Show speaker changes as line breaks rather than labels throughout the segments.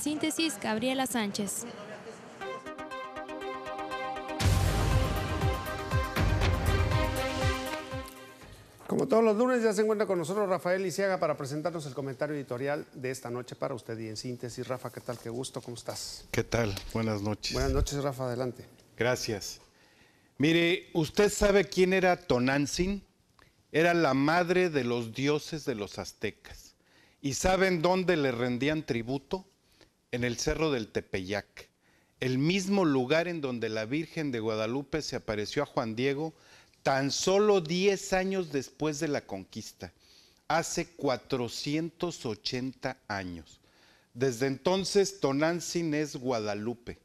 Síntesis Gabriela Sánchez. Como todos los lunes, ya se encuentra con nosotros Rafael Lisiaga para presentarnos el comentario editorial de esta noche para usted. Y en síntesis, Rafa, ¿qué tal? Qué gusto, ¿cómo estás? ¿Qué tal? Buenas noches. Buenas noches, Rafa, adelante. Gracias. Mire, ¿usted sabe quién era Tonantzin? Era la madre de los dioses de los aztecas. ¿Y saben dónde le rendían tributo? en el Cerro del Tepeyac, el mismo lugar en donde la Virgen de Guadalupe se apareció a Juan Diego tan solo 10 años después de la conquista, hace 480 años. Desde entonces Tonantzin es Guadalupe,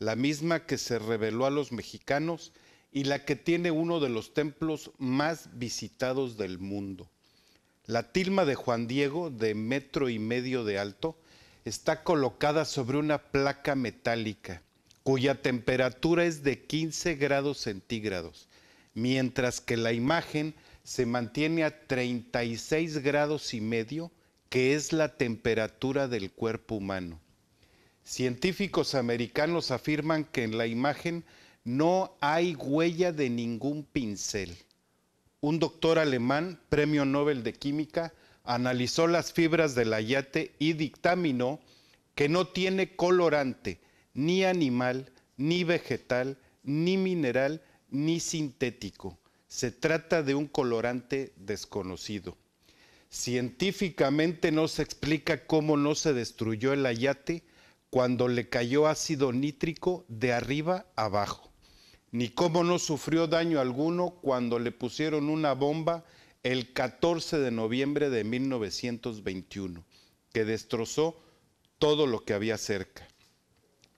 la misma que se reveló a los mexicanos y la que tiene uno de los templos más visitados del mundo. La tilma de Juan Diego, de metro y medio de alto, está colocada sobre una placa metálica cuya temperatura es de 15 grados centígrados, mientras que la imagen se mantiene a 36 grados y medio, que es la temperatura del cuerpo humano. Científicos americanos afirman que en la imagen no hay huella de ningún pincel. Un doctor alemán, premio Nobel de Química, analizó las fibras del ayate y dictaminó que no tiene colorante ni animal, ni vegetal, ni mineral, ni sintético. Se trata de un colorante desconocido. Científicamente no se explica cómo no se destruyó el ayate cuando le cayó ácido nítrico de arriba abajo, ni cómo no sufrió daño alguno cuando le pusieron una bomba el 14 de noviembre de 1921, que destrozó todo lo que había cerca.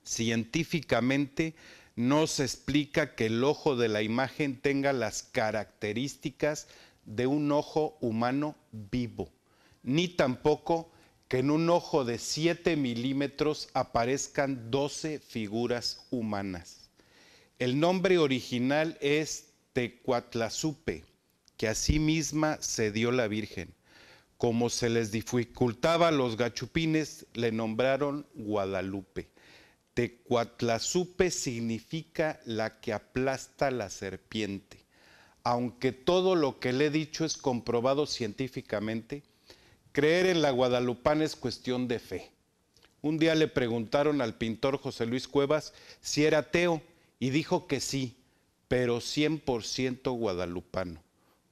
Científicamente no se explica que el ojo de la imagen tenga las características de un ojo humano vivo, ni tampoco que en un ojo de 7 milímetros aparezcan 12 figuras humanas. El nombre original es Tecuatlazupe que a sí misma se dio la Virgen. Como se les dificultaba a los gachupines, le nombraron Guadalupe. Tecuatlazupe significa la que aplasta la serpiente. Aunque todo lo que le he dicho es comprobado científicamente, creer en la guadalupana es cuestión de fe. Un día le preguntaron al pintor José Luis Cuevas si era ateo y dijo que sí, pero 100% guadalupano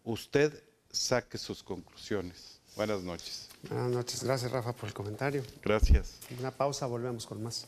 usted saque sus conclusiones. Buenas noches. Buenas noches. Gracias, Rafa, por el comentario. Gracias. Una pausa, volvemos con más.